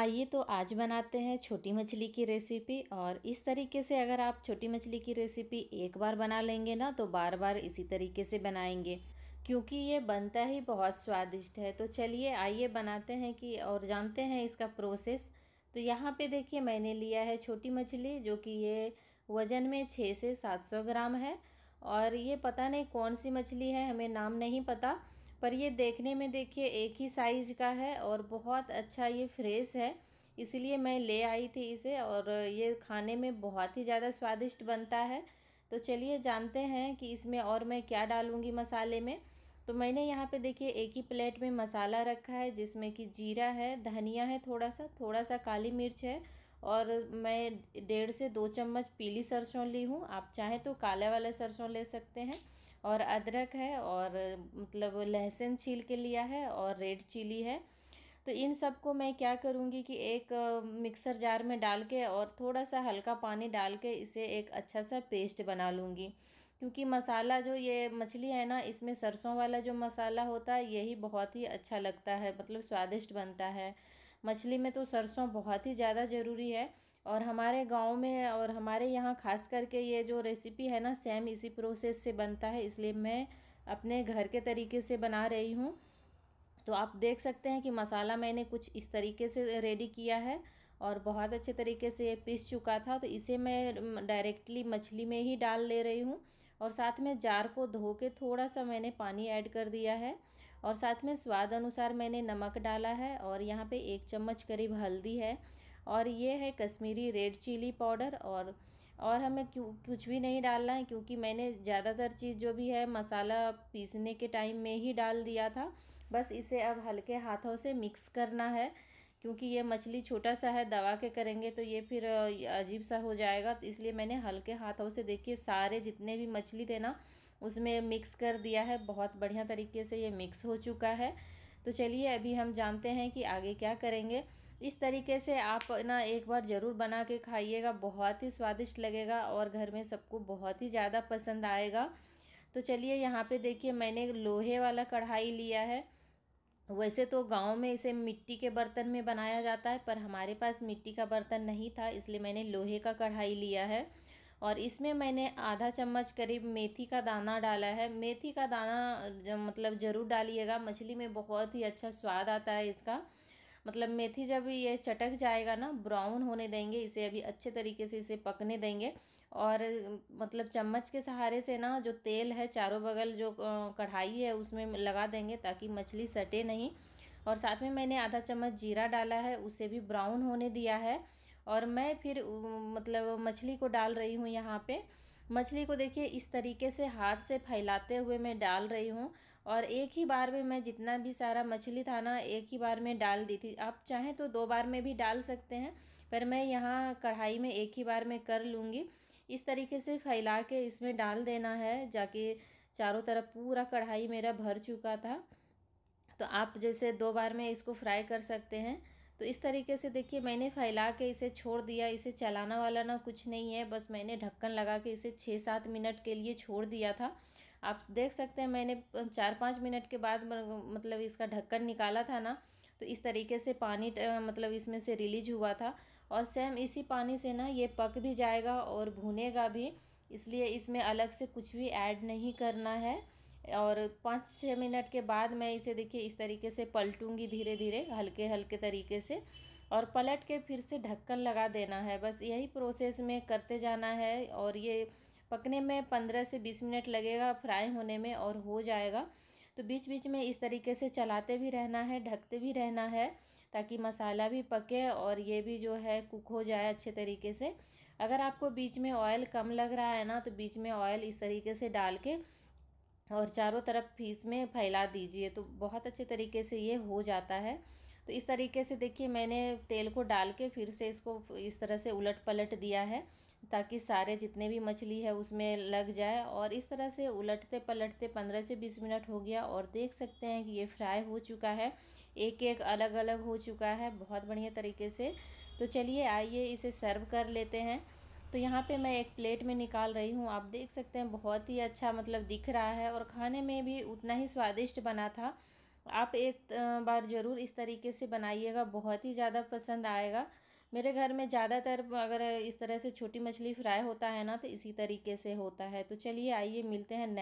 आइए तो आज बनाते हैं छोटी मछली की रेसिपी और इस तरीके से अगर आप छोटी मछली की रेसिपी एक बार बना लेंगे ना तो बार बार इसी तरीके से बनाएंगे क्योंकि ये बनता ही बहुत स्वादिष्ट है तो चलिए आइए बनाते हैं कि और जानते हैं इसका प्रोसेस तो यहाँ पे देखिए मैंने लिया है छोटी मछली जो कि ये वज़न में छः से सात सौ ग्राम है और ये पता नहीं कौन सी मछली है हमें नाम नहीं पता पर ये देखने में देखिए एक ही साइज़ का है और बहुत अच्छा ये फ्रेश है इसलिए मैं ले आई थी इसे और ये खाने में बहुत ही ज़्यादा स्वादिष्ट बनता है तो चलिए जानते हैं कि इसमें और मैं क्या डालूँगी मसाले में तो मैंने यहाँ पे देखिए एक ही प्लेट में मसाला रखा है जिसमें कि जीरा है धनिया है थोड़ा सा थोड़ा सा काली मिर्च है और मैं डेढ़ से दो चम्मच पीली सरसों ली हूँ आप चाहें तो काला वाला सरसों ले सकते हैं और अदरक है और मतलब लहसुन छील के लिया है और रेड चिली है तो इन सब को मैं क्या करूँगी कि एक मिक्सर जार में डाल के और थोड़ा सा हल्का पानी डाल के इसे एक अच्छा सा पेस्ट बना लूँगी क्योंकि मसाला जो ये मछली है ना इसमें सरसों वाला जो मसाला होता है यही बहुत ही अच्छा लगता है मतलब स्वादिष्ट बनता है मछली में तो सरसों बहुत ही ज़्यादा ज़रूरी है और हमारे गांव में और हमारे यहाँ खास करके ये जो रेसिपी है ना सेम इसी प्रोसेस से बनता है इसलिए मैं अपने घर के तरीके से बना रही हूँ तो आप देख सकते हैं कि मसाला मैंने कुछ इस तरीके से रेडी किया है और बहुत अच्छे तरीके से ये पीस चुका था तो इसे मैं डायरेक्टली मछली में ही डाल ले रही हूँ और साथ में जार को धो के थोड़ा सा मैंने पानी ऐड कर दिया है और साथ में स्वाद अनुसार मैंने नमक डाला है और यहाँ पे एक चम्मच करीब हल्दी है और ये है कश्मीरी रेड चिली पाउडर और और हमें कुछ भी नहीं डालना है क्योंकि मैंने ज़्यादातर चीज़ जो भी है मसाला पीसने के टाइम में ही डाल दिया था बस इसे अब हल्के हाथों से मिक्स करना है क्योंकि ये मछली छोटा सा है दवा के करेंगे तो ये फिर अजीब सा हो जाएगा तो इसलिए मैंने हल्के हाथों से देखिए सारे जितने भी मछली थे ना उसमें मिक्स कर दिया है बहुत बढ़िया तरीके से ये मिक्स हो चुका है तो चलिए अभी हम जानते हैं कि आगे क्या करेंगे इस तरीके से आप ना एक बार ज़रूर बना के खाइएगा बहुत ही स्वादिष्ट लगेगा और घर में सबको बहुत ही ज़्यादा पसंद आएगा तो चलिए यहाँ पे देखिए मैंने लोहे वाला कढ़ाई लिया है वैसे तो गांव में इसे मिट्टी के बर्तन में बनाया जाता है पर हमारे पास मिट्टी का बर्तन नहीं था इसलिए मैंने लोहे का कढ़ाई लिया है और इसमें मैंने आधा चम्मच करीब मेथी का दाना डाला है मेथी का दाना मतलब ज़रूर डालिएगा मछली में बहुत ही अच्छा स्वाद आता है इसका मतलब मेथी जब ये चटक जाएगा ना ब्राउन होने देंगे इसे अभी अच्छे तरीके से इसे पकने देंगे और मतलब चम्मच के सहारे से ना जो तेल है चारों बगल जो कढ़ाई है उसमें लगा देंगे ताकि मछली सटे नहीं और साथ में मैंने आधा चम्मच जीरा डाला है उसे भी ब्राउन होने दिया है और मैं फिर मतलब मछली को डाल रही हूँ यहाँ पे मछली को देखिए इस तरीके से हाथ से फैलाते हुए मैं डाल रही हूँ और एक ही बार में मैं जितना भी सारा मछली था ना एक ही बार में डाल दी थी आप चाहें तो दो बार में भी डाल सकते हैं पर मैं यहाँ कढ़ाई में एक ही बार में कर लूँगी इस तरीके से फैला के इसमें डाल देना है जाके चारों तरफ पूरा कढ़ाई मेरा भर चुका था तो आप जैसे दो बार में इसको फ्राई कर सकते हैं तो इस तरीके से देखिए मैंने फैला के इसे छोड़ दिया इसे चलाना वाला ना कुछ नहीं है बस मैंने ढक्कन लगा के इसे छः सात मिनट के लिए छोड़ दिया था आप देख सकते हैं मैंने चार पाँच मिनट के बाद मतलब इसका ढक्कन निकाला था ना तो इस तरीके से पानी मतलब इसमें से रिलीज हुआ था और सेम इसी पानी से ना ये पक भी जाएगा और भुनेगा भी इसलिए इसमें अलग से कुछ भी ऐड नहीं करना है और पाँच छः मिनट के बाद मैं इसे देखिए इस तरीके से पलटूंगी धीरे धीरे हल्के हल्के तरीके से और पलट के फिर से ढक्कन लगा देना है बस यही प्रोसेस में करते जाना है और ये पकने में पंद्रह से बीस मिनट लगेगा फ्राई होने में और हो जाएगा तो बीच बीच में इस तरीके से चलाते भी रहना है ढकते भी रहना है ताकि मसाला भी पके और ये भी जो है कुक हो जाए अच्छे तरीके से अगर आपको बीच में ऑयल कम लग रहा है ना तो बीच में ऑयल इस तरीके से डाल के और चारों तरफ भी में फैला दीजिए तो बहुत अच्छे तरीके से ये हो जाता है तो इस तरीके से देखिए मैंने तेल को डाल के फिर से इसको इस तरह से उलट पलट दिया है ताकि सारे जितने भी मछली है उसमें लग जाए और इस तरह से उलटते पलटते पंद्रह से बीस मिनट हो गया और देख सकते हैं कि ये फ्राई हो चुका है एक एक अलग अलग हो चुका है बहुत बढ़िया तरीके से तो चलिए आइए इसे सर्व कर लेते हैं तो यहाँ पे मैं एक प्लेट में निकाल रही हूँ आप देख सकते हैं बहुत ही अच्छा मतलब दिख रहा है और खाने में भी उतना ही स्वादिष्ट बना था आप एक बार ज़रूर इस तरीके से बनाइएगा बहुत ही ज़्यादा पसंद आएगा मेरे घर में ज़्यादातर अगर इस तरह से छोटी मछली फ्राई होता है ना तो इसी तरीके से होता है तो चलिए आइए मिलते हैं